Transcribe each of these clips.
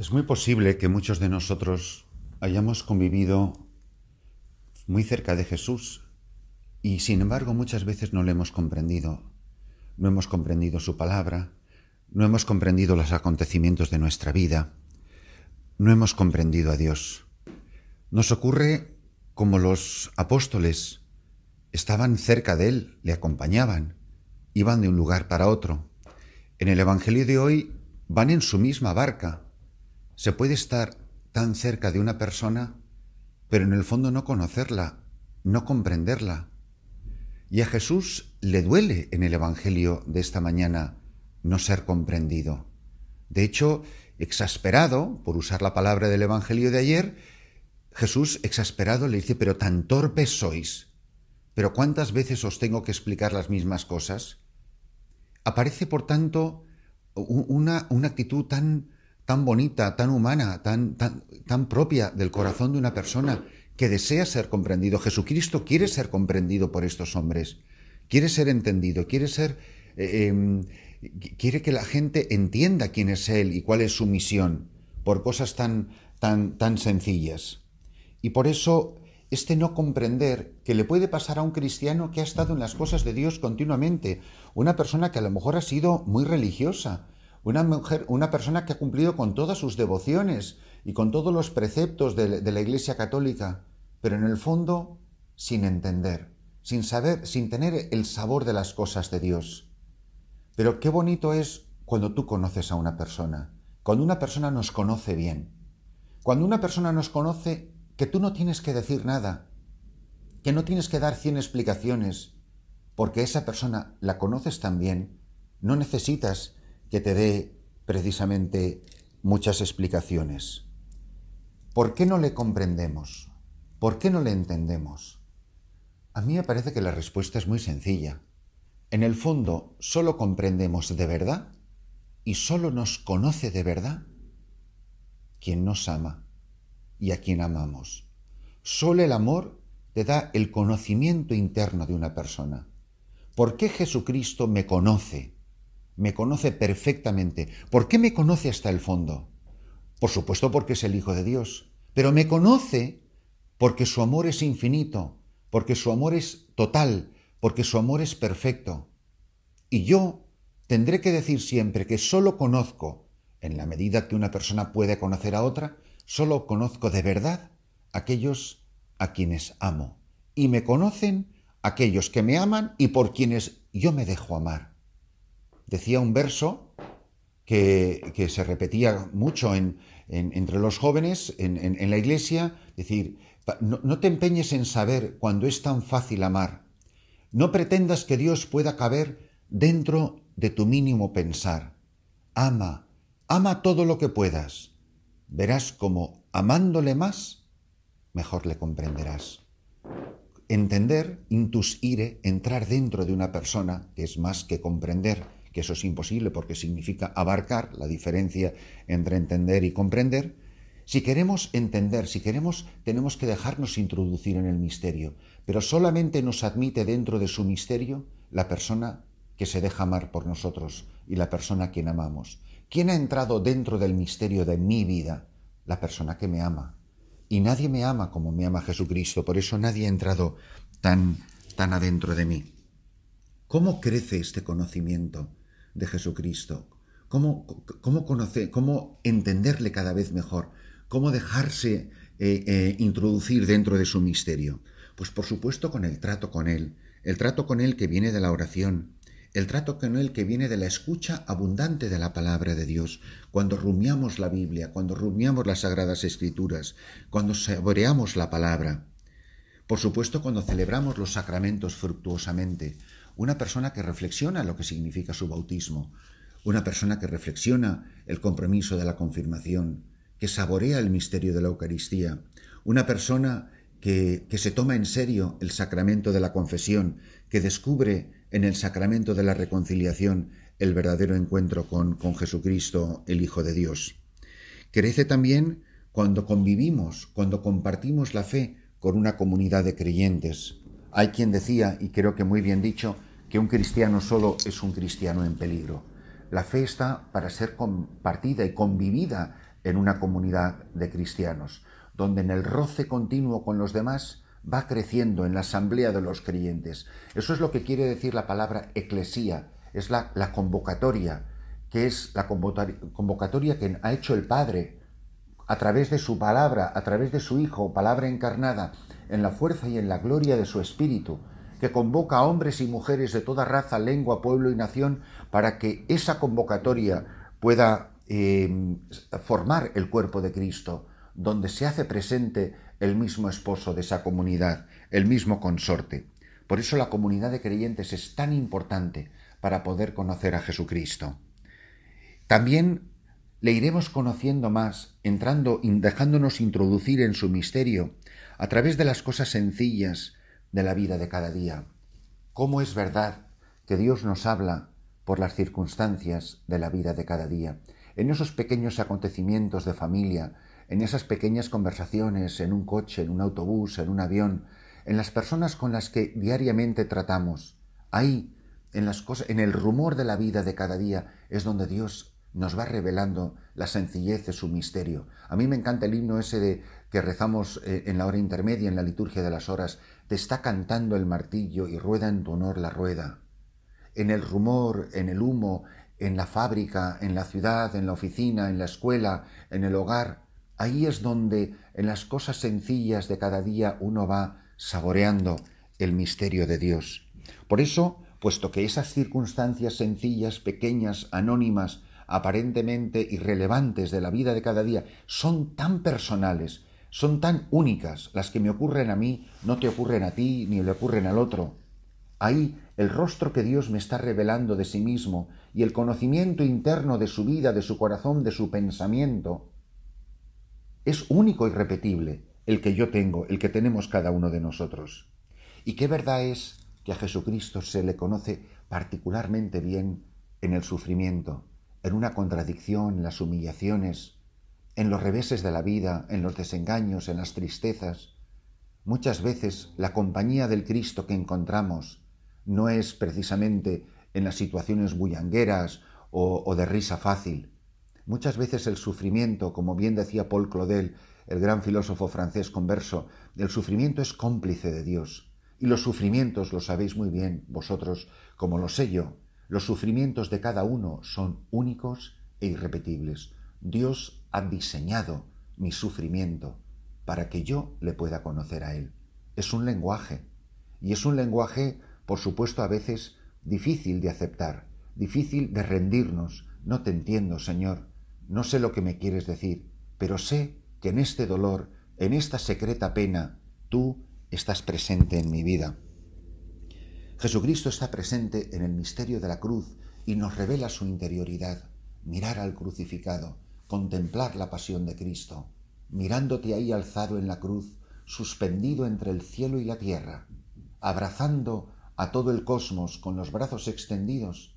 Es muy posible que muchos de nosotros hayamos convivido muy cerca de Jesús y sin embargo muchas veces no le hemos comprendido. No hemos comprendido su palabra, no hemos comprendido los acontecimientos de nuestra vida, no hemos comprendido a Dios. Nos ocurre como los apóstoles estaban cerca de Él, le acompañaban, iban de un lugar para otro. En el Evangelio de hoy van en su misma barca, se puede estar tan cerca de una persona, pero en el fondo no conocerla, no comprenderla. Y a Jesús le duele en el Evangelio de esta mañana no ser comprendido. De hecho, exasperado, por usar la palabra del Evangelio de ayer, Jesús, exasperado, le dice, pero tan torpes sois, pero cuántas veces os tengo que explicar las mismas cosas. Aparece, por tanto, una, una actitud tan tan bonita, tan humana, tan, tan, tan propia del corazón de una persona que desea ser comprendido. Jesucristo quiere ser comprendido por estos hombres, quiere ser entendido, quiere ser... Eh, em, quiere que la gente entienda quién es Él y cuál es su misión por cosas tan, tan, tan sencillas. Y por eso este no comprender que le puede pasar a un cristiano que ha estado en las cosas de Dios continuamente, una persona que a lo mejor ha sido muy religiosa, una mujer, una persona que ha cumplido con todas sus devociones y con todos los preceptos de, la Iglesia Católica, pero en el fondo sin entender, sin saber, sin tener el sabor de las cosas de Dios. Pero qué bonito es cuando tú conoces a una persona, cuando una persona nos conoce bien, cuando una persona nos conoce que tú no tienes que decir nada, que no tienes que dar cien explicaciones, porque esa persona la conoces tan bien, no necesitas que te dé precisamente muchas explicaciones. ¿Por qué no le comprendemos? ¿Por qué no le entendemos? A mí me parece que la respuesta es muy sencilla. En el fondo, solo comprendemos de verdad y solo nos conoce de verdad quien nos ama y a quien amamos. Solo el amor te da el conocimiento interno de una persona. ¿Por qué Jesucristo me conoce? me conoce perfectamente. ¿Por qué me conoce hasta el fondo? Por supuesto porque es el Hijo de Dios, pero me conoce porque su amor es infinito, porque su amor es total, porque su amor es perfecto. Y yo tendré que decir siempre que solo conozco, en la medida que una persona puede conocer a otra, solo conozco de verdad aquellos a quienes amo. Y me conocen aquellos que me aman y por quienes yo me dejo amar decía un verso que, se repetía mucho entre los jóvenes, en, la iglesia, decir, no, te empeñes en saber cuando es tan fácil amar. No pretendas que Dios pueda caber dentro de tu mínimo pensar. Ama, ama todo lo que puedas. Verás como, amándole más, mejor le comprenderás. Entender, intus entrar dentro de una persona, que es más que comprender, que eso es imposible porque significa abarcar la diferencia entre entender y comprender, si queremos entender, si queremos, tenemos que dejarnos introducir en el misterio, pero solamente nos admite dentro de su misterio la persona que se deja amar por nosotros y la persona a quien amamos. ¿Quién ha entrado dentro del misterio de mi vida? La persona que me ama. Y nadie me ama como me ama Jesucristo, por eso nadie ha entrado tan, tan adentro de mí. ¿Cómo crece este conocimiento? de Jesucristo, cómo, conocer, cómo entenderle cada vez mejor, cómo dejarse eh, eh, introducir dentro de su misterio. Pues por supuesto con el trato con Él, el trato con Él que viene de la oración, el trato con Él que viene de la escucha abundante de la palabra de Dios, cuando rumiamos la Biblia, cuando rumiamos las sagradas escrituras, cuando saboreamos la palabra. Por supuesto cuando celebramos los sacramentos fructuosamente, una persona que reflexiona lo que significa su bautismo, una persona que reflexiona el compromiso de la confirmación, que saborea el misterio de la Eucaristía, una persona que, se toma en serio el sacramento de la confesión, que descubre en el sacramento de la reconciliación el verdadero encuentro con, con Jesucristo, el Hijo de Dios. Crece también cuando convivimos, cuando compartimos la fe con una comunidad de creyentes. Hay quien decía, y creo que muy bien dicho, que un cristiano solo es un cristiano en peligro. La fe está para ser compartida y convivida en una comunidad de cristianos, donde en el roce continuo con los demás va creciendo en la asamblea de los creyentes. Eso es lo que quiere decir la palabra eclesía, es la, la convocatoria, que es la convocatoria que ha hecho el Padre a través de su palabra, a través de su Hijo, palabra encarnada, en la fuerza y en la gloria de su Espíritu, que convoca a hombres y mujeres de toda raza, lengua, pueblo y nación para que esa convocatoria pueda em, formar el cuerpo de Cristo, donde se hace presente el mismo esposo de esa comunidad, el mismo consorte. Por eso la comunidad de creyentes es tan importante para poder conocer a Jesucristo. También le iremos conociendo más, entrando, dejándonos introducir en su misterio, a través de las cosas sencillas, de la vida de cada día. ¿Cómo es verdad que Dios nos habla por las circunstancias de la vida de cada día? En esos pequeños acontecimientos de familia, en esas pequeñas conversaciones, en un coche, en un autobús, en un avión, en las personas con las que diariamente tratamos. Ahí, en las cosas, en el rumor de la vida de cada día, es donde Dios nos va revelando la sencillez de su misterio. A mí me encanta el himno ese de que rezamos eh, en la hora intermedia, en la liturgia de las horas. Te está cantando el martillo y rueda en tu honor la rueda. En el rumor, en el humo, en la fábrica, en la ciudad, en la oficina, en la escuela, en el hogar. Ahí es donde, en las cosas sencillas de cada día, uno va saboreando el misterio de Dios. Por eso, puesto que esas circunstancias sencillas, pequeñas, anónimas, aparentemente irrelevantes de la vida de cada día son tan personales, son tan únicas, las que me ocurren a mí no te ocurren a ti ni le ocurren al otro. Ahí el rostro que Dios me está revelando de sí mismo y el conocimiento interno de su vida, de su corazón, de su pensamiento, es único y repetible el que yo tengo, el que tenemos cada uno de nosotros. Y qué verdad es que a Jesucristo se le conoce particularmente bien en el sufrimiento en una contradicción, en las humillaciones, en los reveses de la vida, en los desengaños, en las tristezas. Muchas veces la compañía del Cristo que encontramos no es precisamente en las situaciones bullangueras o, de risa fácil. Muchas veces el sufrimiento, como bien decía Paul Claudel, el gran filósofo francés converso, el sufrimiento es cómplice de Dios. Y los sufrimientos, lo sabéis muy bien vosotros, como lo sé yo, los sufrimientos de cada uno son únicos e irrepetibles. Dios ha diseñado mi sufrimiento para que yo le pueda conocer a Él. Es un lenguaje. Y es un lenguaje, por supuesto, a veces difícil de aceptar, difícil de rendirnos. No te entiendo, Señor. No sé lo que me quieres decir, pero sé que en este dolor, en esta secreta pena, tú estás presente en mi vida. Jesucristo está presente en el misterio de la cruz y nos revela su interioridad. Mirar al crucificado, contemplar la pasión de Cristo, mirándote ahí alzado en la cruz, suspendido entre el cielo y la tierra, abrazando a todo el cosmos con los brazos extendidos,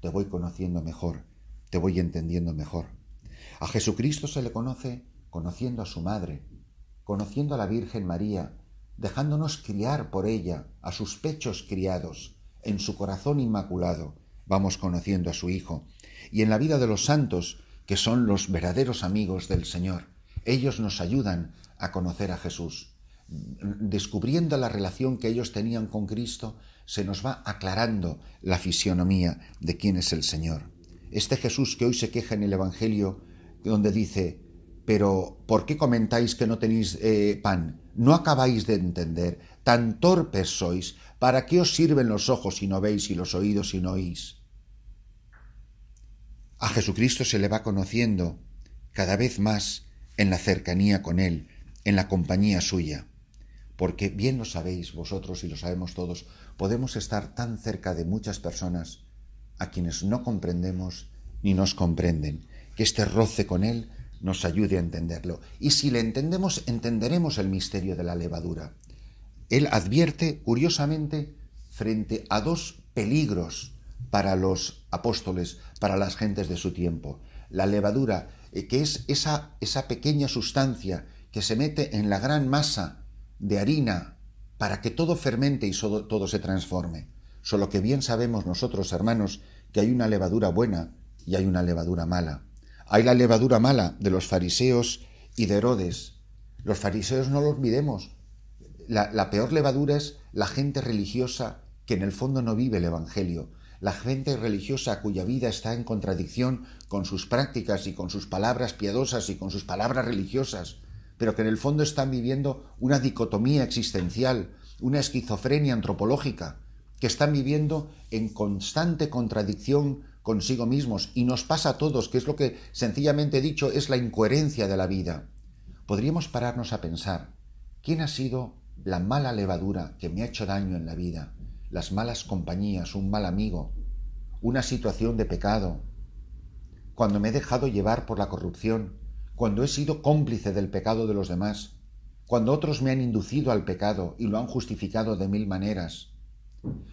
te voy conociendo mejor, te voy entendiendo mejor. A Jesucristo se le conoce conociendo a su madre, conociendo a la Virgen María, dejándonos criar por ella, a sus pechos criados, en su corazón inmaculado, vamos conociendo a su Hijo, y en la vida de los santos, que son los verdaderos amigos del Señor. Ellos nos ayudan a conocer a Jesús. Descubriendo la relación que ellos tenían con Cristo, se nos va aclarando la fisionomía de quién es el Señor. Este Jesús que hoy se queja en el Evangelio, donde dice, pero ¿por qué comentáis que no tenéis eh, pan? ¿No acabáis de entender? Tan torpes sois. ¿Para qué os sirven los ojos si no veis y los oídos si no oís? A Jesucristo se le va conociendo cada vez más en la cercanía con Él, en la compañía suya. Porque bien lo sabéis vosotros y lo sabemos todos, podemos estar tan cerca de muchas personas a quienes no comprendemos ni nos comprenden, que este roce con Él nos ayude a entenderlo. Y si le entendemos, entenderemos el misterio de la levadura. Él advierte, curiosamente, frente a dos peligros para los apóstoles, para las gentes de su tiempo. La levadura, eh, que es esa, esa pequeña sustancia que se mete en la gran masa de harina para que todo fermente y todo, todo se transforme. Solo que bien sabemos nosotros, hermanos, que hay una levadura buena y hay una levadura mala. Hay la levadura mala de los fariseos y de Herodes. Los fariseos no lo olvidemos. La, la peor levadura es la gente religiosa que en el fondo no vive el Evangelio, la gente religiosa cuya vida está en contradicción con sus prácticas y con sus palabras piadosas y con sus palabras religiosas, pero que en el fondo están viviendo una dicotomía existencial, una esquizofrenia antropológica, que están viviendo en constante contradicción consigo mismos y nos pasa a todos, que es lo que sencillamente dicho es la incoherencia de la vida. Podríamos pararnos a pensar, ¿quién ha sido la mala levadura que me ha hecho daño en la vida? Las malas compañías, un mal amigo, una situación de pecado, cuando me he dejado llevar por la corrupción, cuando he sido cómplice del pecado de los demás, cuando otros me han inducido al pecado y lo han justificado de mil maneras,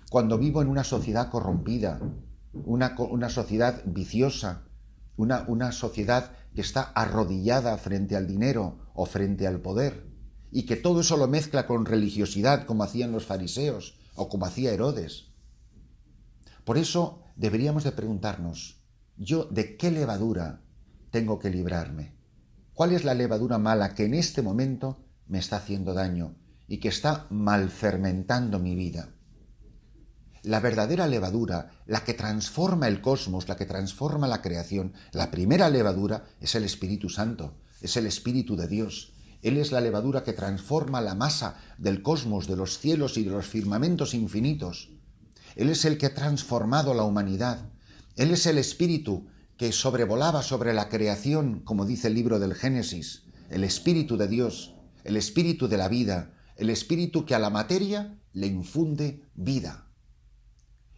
cuando vivo en una sociedad corrompida, una, sociedad viciosa, una, una sociedad que está arrodillada frente al dinero o frente al poder, y que todo eso lo mezcla con religiosidad, como hacían los fariseos o como hacía Herodes. Por eso deberíamos de preguntarnos, ¿yo de qué levadura tengo que librarme? ¿Cuál es la levadura mala que en este momento me está haciendo daño y que está mal fermentando mi vida? la verdadera levadura, la que transforma el cosmos, la que transforma la creación, la primera levadura es el Espíritu Santo, es el Espíritu de Dios. Él es la levadura que transforma la masa del cosmos, de los cielos y de los firmamentos infinitos. Él es el que ha transformado la humanidad. Él es el Espíritu que sobrevolaba sobre la creación, como dice el libro del Génesis, el Espíritu de Dios, el Espíritu de la vida, el Espíritu que a la materia le infunde vida.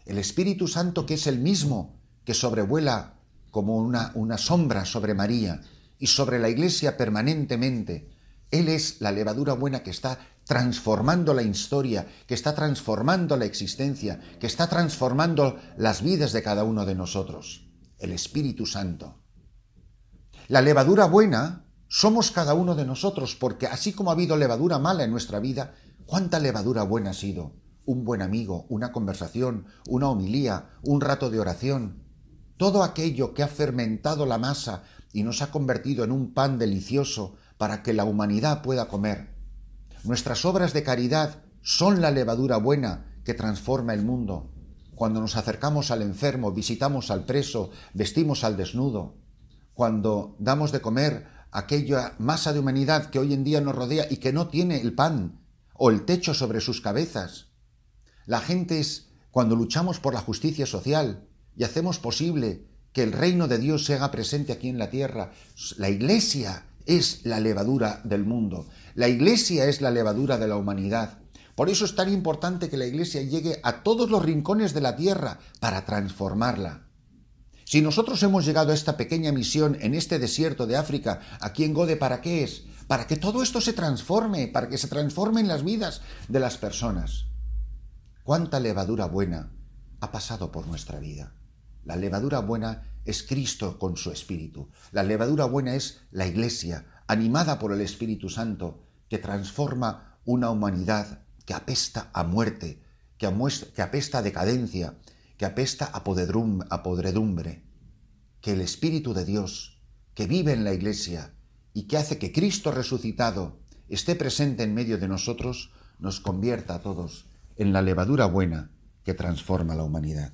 El Espíritu Santo que es el mismo, que sobrevuela como una, sombra sobre María y sobre la Iglesia permanentemente. Él es la levadura buena que está transformando la historia, que está transformando la existencia, que está transformando las vidas de cada uno de nosotros. El Espíritu Santo. La levadura buena somos cada uno de nosotros, porque así como ha habido levadura mala en nuestra vida, ¿cuánta levadura buena ha sido? un buen amigo, una conversación, una homilía, un rato de oración, todo aquello que ha fermentado la masa y nos ha convertido en un pan delicioso para que la humanidad pueda comer. Nuestras obras de caridad son la levadura buena que transforma el mundo. Cuando nos acercamos al enfermo, visitamos al preso, vestimos al desnudo, cuando damos de comer aquella masa de humanidad que hoy en día nos rodea y que no tiene el pan o el techo sobre sus cabezas, la gente es cuando luchamos por la justicia social y hacemos posible que el reino de Dios se haga presente aquí en la tierra. La iglesia es la levadura del mundo. La iglesia es la levadura de la humanidad. Por eso es tan importante que la iglesia llegue a todos los rincones de la tierra para transformarla. Si nosotros hemos llegado a esta pequeña misión en este desierto de África, aquí en Gode, ¿para qué es? Para que todo esto se transforme, para que se transformen las vidas de las personas cuánta levadura buena ha pasado por nuestra vida. La levadura buena es Cristo con su Espíritu. La levadura buena es la Iglesia, animada por el Espíritu Santo, que transforma una humanidad que apesta a muerte, que, apesta a decadencia, que apesta a podredumbre. Que el Espíritu de Dios, que vive en la Iglesia y que hace que Cristo resucitado esté presente en medio de nosotros, nos convierta a todos en la levadura buena que transforma la humanidad.